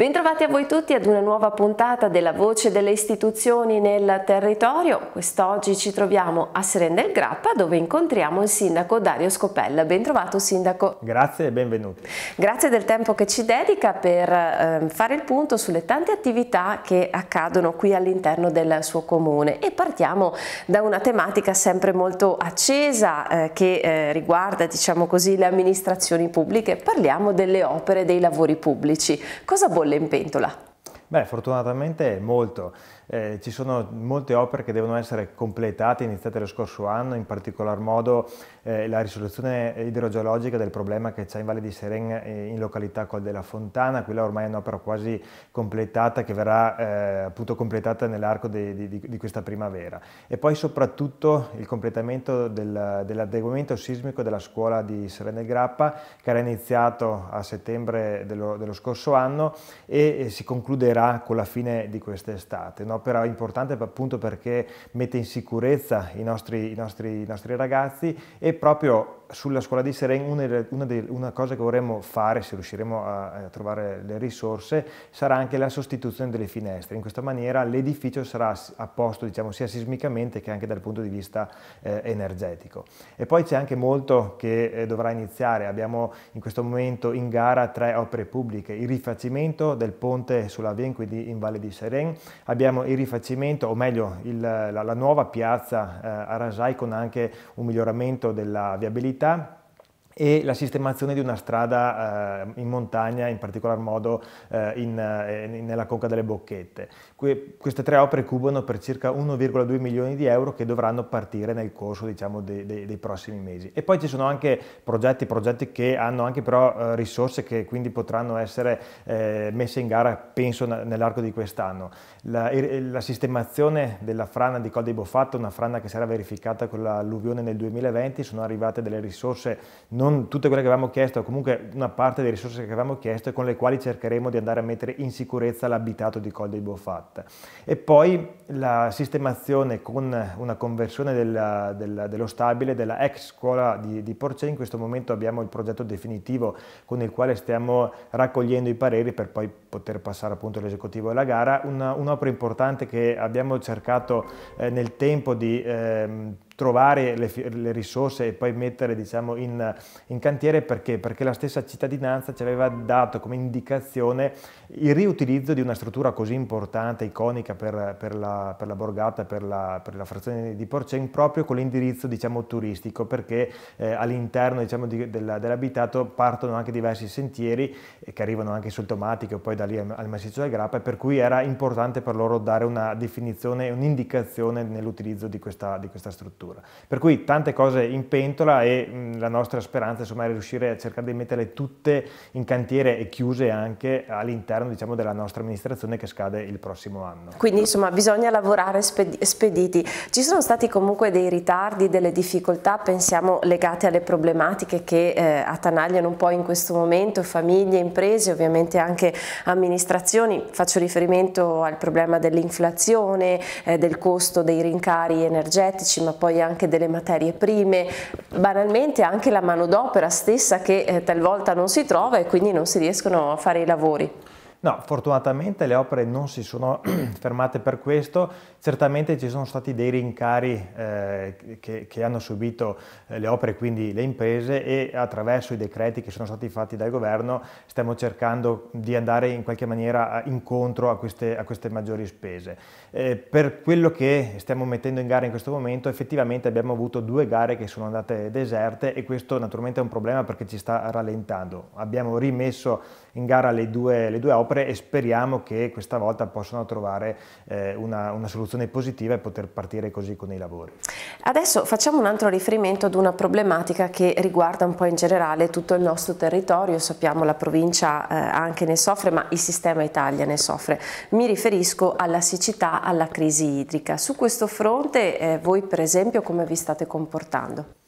Bentrovati a voi tutti ad una nuova puntata della Voce delle istituzioni nel territorio. Quest'oggi ci troviamo a Seren del Grappa dove incontriamo il sindaco Dario Scopella. Bentrovato sindaco. Grazie e benvenuti. Grazie del tempo che ci dedica per eh, fare il punto sulle tante attività che accadono qui all'interno del suo comune e partiamo da una tematica sempre molto accesa eh, che eh, riguarda diciamo così le amministrazioni pubbliche. Parliamo delle opere dei lavori pubblici. Cosa bolle farle in pentola? Beh, fortunatamente molto. Eh, ci sono molte opere che devono essere completate, iniziate lo scorso anno, in particolar modo eh, la risoluzione idrogeologica del problema che c'è in Valle di Seren eh, in località Col della Fontana, quella ormai è un'opera quasi completata che verrà eh, appunto completata nell'arco di, di, di, questa primavera. E poi soprattutto il completamento del, dell'adeguamento sismico della scuola di Seren e Grappa che era iniziato a settembre dello, dello scorso anno e, e si concluderà con la fine di quest'estate. Un'opera importante appunto perché mette in sicurezza i nostri, i nostri, i nostri ragazzi e proprio sulla scuola di Seren una, una, una, cosa che vorremmo fare, se riusciremo a, a, trovare le risorse, sarà anche la sostituzione delle finestre. In questa maniera l'edificio sarà a posto diciamo, sia sismicamente che anche dal punto di vista eh, energetico. E poi c'è anche molto che eh, dovrà iniziare. Abbiamo in questo momento in gara tre opere pubbliche. Il rifacimento del ponte sulla Venqui in Valle di Seren, abbiamo il rifacimento, o meglio il, la, la, nuova piazza eh, a Rasai con anche un miglioramento della viabilità tá? e la sistemazione di una strada eh, in montagna, in particolar modo eh, in, eh, nella conca delle Bocchette. Que queste tre opere cubano per circa 1,2 milioni di euro che dovranno partire nel corso diciamo, de de dei prossimi mesi. E poi ci sono anche progetti, progetti che hanno anche però eh, risorse che quindi potranno essere eh, messe in gara, penso, nell'arco di quest'anno. La, la, sistemazione della frana di Col dei Boffatto, una frana che si era verificata con l'alluvione nel 2020, sono arrivate delle risorse non tutte quelle che avevamo chiesto, comunque una parte delle risorse che avevamo chiesto e con le quali cercheremo di andare a mettere in sicurezza l'abitato di Col dei Bofatt. E poi la sistemazione con una conversione della, della, dello stabile della ex scuola di, di Porcè, in questo momento abbiamo il progetto definitivo con il quale stiamo raccogliendo i pareri per poi poter passare appunto all'esecutivo della gara, un'opera importante che abbiamo cercato eh, nel tempo di... Eh, trovare le, le risorse e poi mettere diciamo, in, in, cantiere perché? perché la stessa cittadinanza ci aveva dato come indicazione il riutilizzo di una struttura così importante, iconica per, per, la, per la, borgata, per la, per la, frazione di Porcen, proprio con l'indirizzo diciamo, turistico perché eh, all'interno diciamo, di, dell'abitato partono anche diversi sentieri eh, che arrivano anche sul Tomatico e poi da lì al massiccio del Grappa per cui era importante per loro dare una definizione, un'indicazione nell'utilizzo di, di questa struttura futuro. Per cui tante cose in pentola e mh, la nostra speranza insomma, è riuscire a cercare di metterle tutte in cantiere e chiuse anche all'interno diciamo, della nostra amministrazione che scade il prossimo anno. Quindi insomma bisogna lavorare spediti. Ci sono stati comunque dei ritardi, delle difficoltà, pensiamo legate alle problematiche che eh, attanagliano un po' in questo momento famiglie, imprese, ovviamente anche amministrazioni. Faccio riferimento al problema dell'inflazione, eh, del costo dei rincari energetici, ma poi anche delle materie prime, banalmente anche la manodopera stessa che eh, talvolta non si trova e quindi non si riescono a fare i lavori. No, fortunatamente le opere non si sono fermate per questo, Certamente ci sono stati dei rincari eh, che, che, hanno subito eh, le opere, quindi le imprese, e attraverso i decreti che sono stati fatti dal governo stiamo cercando di andare in qualche maniera eh, incontro a queste, a queste maggiori spese. Eh, per quello che stiamo mettendo in gara in questo momento, effettivamente abbiamo avuto due gare che sono andate deserte e questo naturalmente è un problema perché ci sta rallentando. Abbiamo rimesso in gara le due, le due opere e speriamo che questa volta possano trovare eh, una, una soluzione soluzione positiva e poter partire così con i lavori. Adesso facciamo un altro riferimento ad una problematica che riguarda un po' in generale tutto il nostro territorio, sappiamo la provincia eh, anche ne soffre ma il sistema Italia ne soffre. Mi riferisco alla siccità, alla crisi idrica. Su questo fronte eh, voi per esempio come vi state comportando?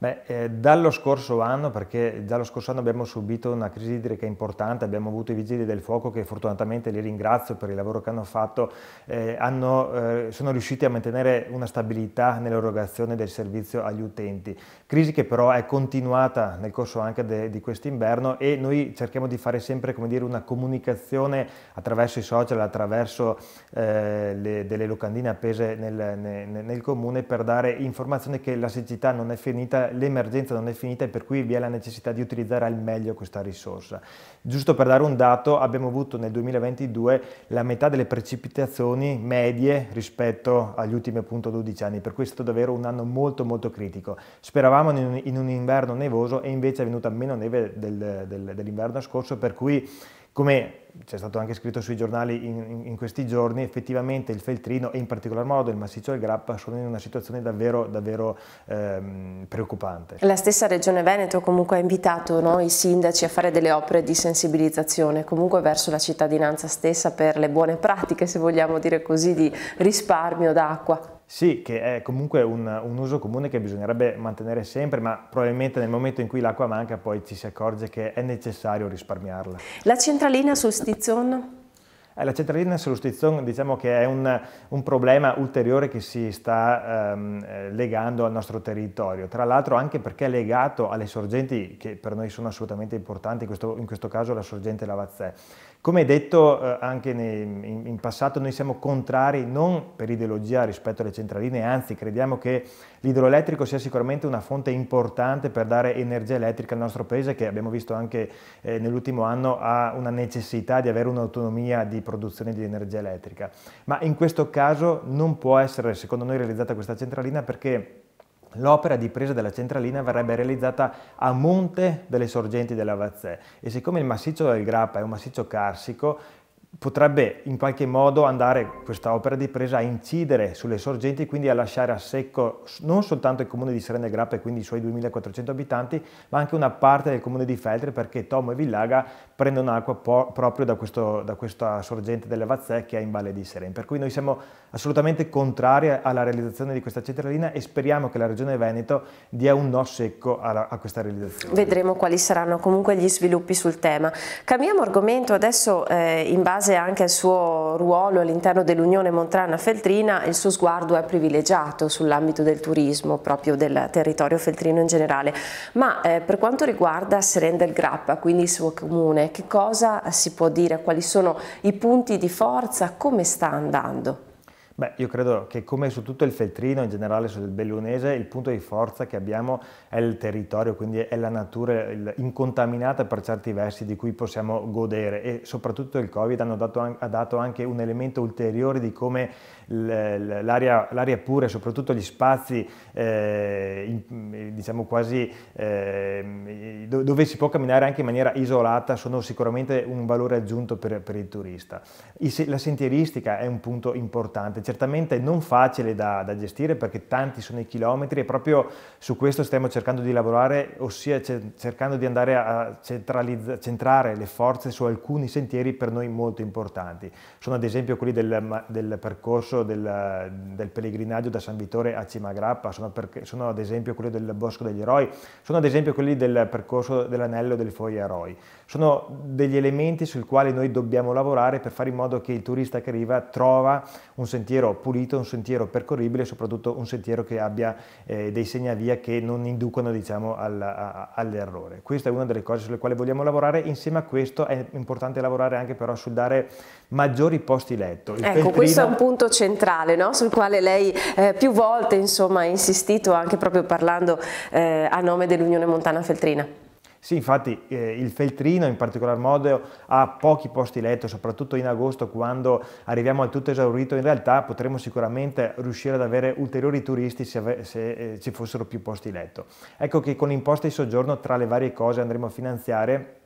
Beh, eh, dallo scorso anno, perché dallo scorso anno abbiamo subito una crisi idrica importante, abbiamo avuto i vigili del fuoco che fortunatamente li ringrazio per il lavoro che hanno fatto, eh, hanno, eh, sono riusciti a mantenere una stabilità nell'erogazione del servizio agli utenti. Crisi che però è continuata nel corso anche de, di quest'inverno e noi cerchiamo di fare sempre dire, una comunicazione attraverso i social, attraverso eh, le, delle locandine appese nel, nel, nel comune per dare informazioni che la siccità non è finita l'emergenza non è finita e per cui vi è la necessità di utilizzare al meglio questa risorsa. Giusto per dare un dato, abbiamo avuto nel 2022 la metà delle precipitazioni medie rispetto agli ultimi appunto 12 anni, per cui è stato davvero un anno molto molto critico. Speravamo in un, in un inverno nevoso e invece è venuta meno neve del, del, dell'inverno scorso, per cui come c'è stato anche scritto sui giornali in, in, questi giorni, effettivamente il feltrino e in particolar modo il massiccio del Grappa sono in una situazione davvero, davvero ehm, preoccupante. La stessa Regione Veneto comunque ha invitato no, i sindaci a fare delle opere di sensibilizzazione comunque verso la cittadinanza stessa per le buone pratiche, se vogliamo dire così, di risparmio d'acqua. Sì, che è comunque un, un, uso comune che bisognerebbe mantenere sempre, ma probabilmente nel momento in cui l'acqua manca poi ci si accorge che è necessario risparmiarla. La centralina sul stizzon? Eh, la centralina sullo stizzon diciamo che è un, un problema ulteriore che si sta ehm, eh, legando al nostro territorio, tra l'altro anche perché è legato alle sorgenti che per noi sono assolutamente importanti, in questo, in questo caso la sorgente Lavazzè, come detto eh, anche nei, in, in, passato noi siamo contrari non per ideologia rispetto alle centraline, anzi crediamo che l'idroelettrico sia sicuramente una fonte importante per dare energia elettrica al nostro paese che abbiamo visto anche eh, nell'ultimo anno ha una necessità di avere un'autonomia di produzione di energia elettrica. Ma in questo caso non può essere secondo noi realizzata questa centralina perché L'opera di presa della centralina verrebbe realizzata a monte delle sorgenti della Vazzè e siccome il massiccio del Grappa è un massiccio carsico, potrebbe in qualche modo andare questa opera di presa a incidere sulle sorgenti e quindi a lasciare a secco non soltanto il comune di Serena Grappa e quindi i suoi 2400 abitanti ma anche una parte del comune di Feltre perché Tomo e Villaga prendono acqua proprio da, questo, da, questa sorgente delle Vazze che è in Valle di Seren. Per cui noi siamo assolutamente contrari alla realizzazione di questa centralina e speriamo che la Regione Veneto dia un no secco alla, a questa realizzazione. Vedremo quali saranno comunque gli sviluppi sul tema. Cambiamo argomento adesso eh, in base anche al suo ruolo all'interno dell'Unione Montrana-Feltrina, il suo sguardo è privilegiato sull'ambito del turismo, proprio del territorio feltrino in generale, ma eh, per quanto riguarda Seren del Grappa, quindi il suo comune, che cosa si può dire, quali sono i punti di forza, come sta andando? Beh, io credo che come su tutto il feltrino, in generale sul bellunese, il punto di forza che abbiamo è il territorio, quindi è la natura incontaminata per certi versi di cui possiamo godere e soprattutto il Covid dato, ha dato anche un elemento ulteriore di come l'aria pura e soprattutto gli spazi eh, diciamo quasi eh, dove si può camminare anche in maniera isolata sono sicuramente un valore aggiunto per, per il turista. la sentieristica è un punto importante, certamente non facile da, da gestire perché tanti sono i chilometri e proprio su questo stiamo cercando di lavorare, ossia cercando di andare a centrare le forze su alcuni sentieri per noi molto importanti. Sono ad esempio quelli del, del percorso del, del, pellegrinaggio da San Vittore a Cimagrappa, sono, per, sono, ad esempio quelli del Bosco degli Eroi, sono ad esempio quelli del percorso dell'anello del Foglia Eroi. Sono degli elementi sui quali noi dobbiamo lavorare per fare in modo che il turista che arriva trova un sentiero pulito, un sentiero percorribile e soprattutto un sentiero che abbia eh, dei segnavia che non inducono diciamo, al, a, all'errore. Questa è una delle cose sulle quali vogliamo lavorare, insieme a questo è importante lavorare anche però sul dare maggiori posti letto. Il ecco, questo è un punto centrale centrale no? sul quale lei eh, più volte insomma, ha insistito anche proprio parlando eh, a nome dell'Unione Montana Feltrina. Sì, infatti eh, il feltrino in particolar modo ha pochi posti letto, soprattutto in agosto quando arriviamo al tutto esaurito, in realtà potremmo sicuramente riuscire ad avere ulteriori turisti se, se eh, ci fossero più posti letto. Ecco che con l'imposta di soggiorno tra le varie cose andremo a finanziare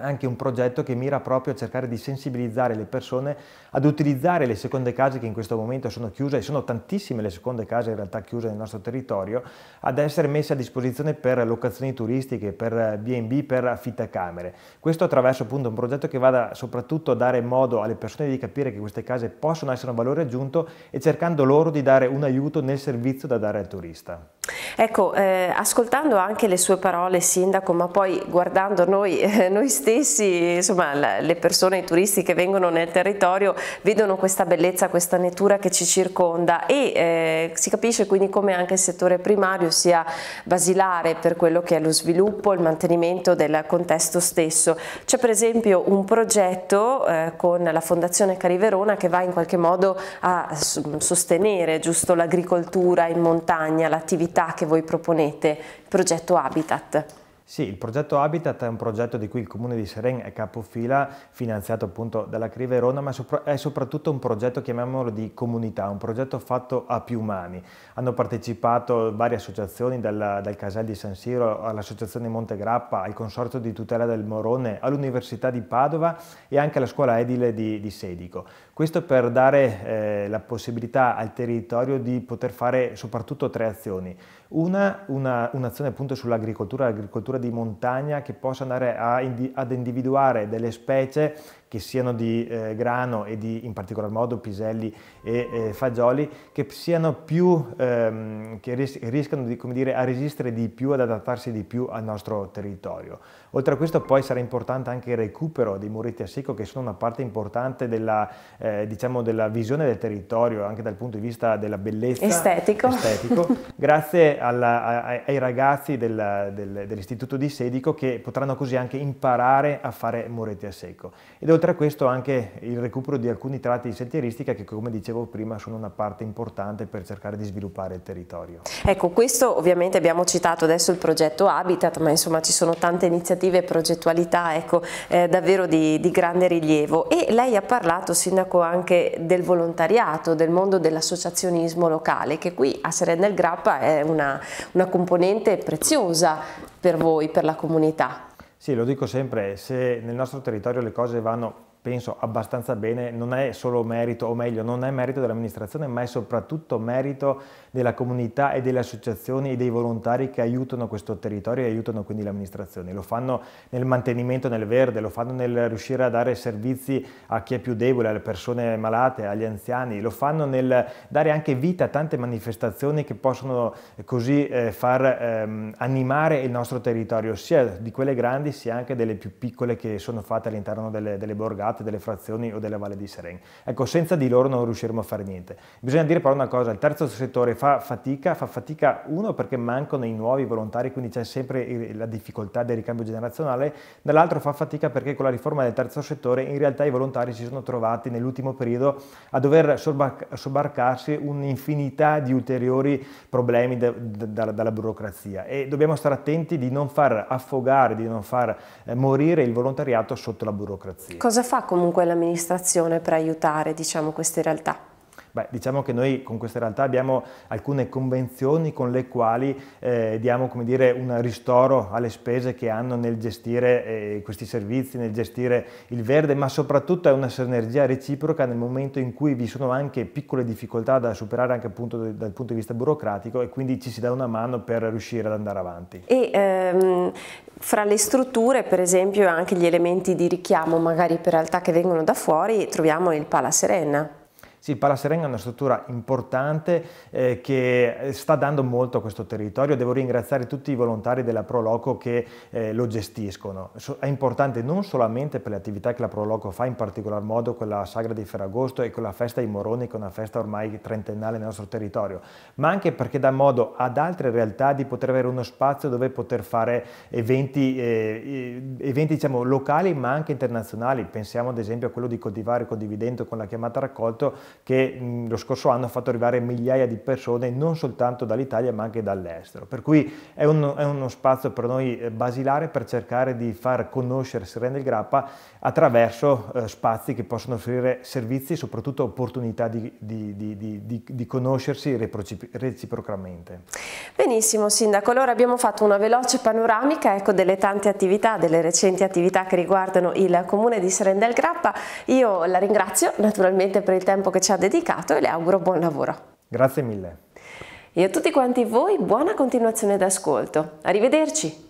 anche un progetto che mira proprio a cercare di sensibilizzare le persone ad utilizzare le seconde case che in questo momento sono chiuse, e sono tantissime le seconde case in realtà chiuse nel nostro territorio, ad essere messe a disposizione per locazioni turistiche, per B&B, per affittacamere. Questo attraverso appunto un progetto che vada soprattutto a dare modo alle persone di capire che queste case possono essere un valore aggiunto e cercando loro di dare un aiuto nel servizio da dare al turista. Ecco, eh, ascoltando anche le sue parole Sindaco, ma poi guardando noi, eh, noi stessi, stessi, insomma le persone, i turisti che vengono nel territorio vedono questa bellezza, questa natura che ci circonda e eh, si capisce quindi come anche il settore primario sia basilare per quello che è lo sviluppo, il mantenimento del contesto stesso. C'è per esempio un progetto eh, con la Fondazione Cariverona che va in qualche modo a sostenere giusto l'agricoltura in montagna, l'attività che voi proponete, il progetto Habitat. Sì, il progetto Habitat è un progetto di cui il Comune di Seren è capofila, finanziato appunto dalla Crive Verona, ma è soprattutto un progetto, chiamiamolo di comunità, un progetto fatto a più mani. Hanno partecipato varie associazioni, dal, dal Casal di San Siro all'Associazione Monte Grappa, al Consorzio di Tutela del Morone, all'Università di Padova e anche alla Scuola Edile di, di Sedico. Questo per dare eh, la possibilità al territorio di poter fare soprattutto tre azioni. Una, un'azione appunto sull'agricoltura, l'agricoltura di montagna che possa andare a, ad individuare delle specie che siano di eh, grano e di in particolar modo piselli e eh, fagioli, che siano più, ehm, che ries riescano di, dire, a resistere di più, ad adattarsi di più al nostro territorio. Oltre a questo poi sarà importante anche il recupero dei muretti a secco che sono una parte importante della, eh, diciamo della visione del territorio, anche dal punto di vista della bellezza. Estetico. estetico grazie alla, a, ai ragazzi del, del, dell'istituto di Sedico che potranno così anche imparare a fare muretti a secco. Ed oltre a questo anche il recupero di alcuni tratti di sentieristica che come dicevo prima sono una parte importante per cercare di sviluppare il territorio. Ecco, questo ovviamente abbiamo citato adesso il progetto Habitat, ma insomma ci sono tante iniziative e progettualità ecco, eh, davvero di, di grande rilievo e lei ha parlato Sindaco anche del volontariato, del mondo dell'associazionismo locale che qui a Serena del Grappa è una, una componente preziosa per voi, per la comunità. Sì, lo dico sempre, se nel nostro territorio le cose vanno penso abbastanza bene, non è solo merito, o meglio, non è merito dell'amministrazione, ma è soprattutto merito della comunità e delle associazioni e dei volontari che aiutano questo territorio e aiutano quindi l'amministrazione. Lo fanno nel mantenimento nel verde, lo fanno nel riuscire a dare servizi a chi è più debole, alle persone malate, agli anziani, lo fanno nel dare anche vita a tante manifestazioni che possono eh, così eh, far ehm, animare il nostro territorio, sia di quelle grandi sia anche delle più piccole che sono fatte all'interno delle, delle borgate parte delle frazioni o della Valle di Seren. Ecco, senza di loro non riusciremo a fare niente. Bisogna dire però una cosa, il terzo settore fa fatica, fa fatica uno perché mancano i nuovi volontari, quindi c'è sempre la difficoltà del ricambio generazionale, dall'altro fa fatica perché con la riforma del terzo settore in realtà i volontari si sono trovati nell'ultimo periodo a dover sobbarcarsi un'infinità di ulteriori problemi da, da, dalla burocrazia e dobbiamo stare attenti di non far affogare, di non far eh, morire il volontariato sotto la burocrazia. Cosa fa fa comunque l'amministrazione per aiutare diciamo, queste realtà? Beh, diciamo che noi con questa realtà abbiamo alcune convenzioni con le quali eh, diamo dire, un ristoro alle spese che hanno nel gestire eh, questi servizi, nel gestire il verde, ma soprattutto è una sinergia reciproca nel momento in cui vi sono anche piccole difficoltà da superare anche appunto dal punto di vista burocratico e quindi ci si dà una mano per riuscire ad andare avanti. E ehm, fra le strutture, per esempio, anche gli elementi di richiamo magari per realtà che vengono da fuori, troviamo il Pala Serena. Sì, il Palasereng è una struttura importante eh, che eh, sta dando molto a questo territorio, devo ringraziare tutti i volontari della Proloco che eh, lo gestiscono. è importante non solamente per le attività che la Proloco fa, in particolar modo con la Sagra di Ferragosto e con la Festa di Moroni, che è una festa ormai trentennale nel nostro territorio, ma anche perché dà modo ad altre realtà di poter avere uno spazio dove poter fare eventi, eh, eventi diciamo, locali ma anche internazionali. Pensiamo ad esempio a quello di Coltivare condividendo con la chiamata raccolto che mh, lo scorso anno ha fatto arrivare migliaia di persone non soltanto dall'Italia ma anche dall'estero. Per cui è, un, è, uno spazio per noi eh, basilare per cercare di far conoscere Serena del Grappa attraverso eh, spazi che possono offrire servizi e soprattutto opportunità di, di, di, di conoscersi reciprocamente. Benissimo Sindaco, allora abbiamo fatto una veloce panoramica ecco, delle tante attività, delle recenti attività che riguardano il Comune di Serena del Grappa. Io la ringrazio naturalmente per il tempo che che ci ha dedicato e le auguro buon lavoro. Grazie mille. E a tutti quanti voi buona continuazione d'ascolto. Arrivederci.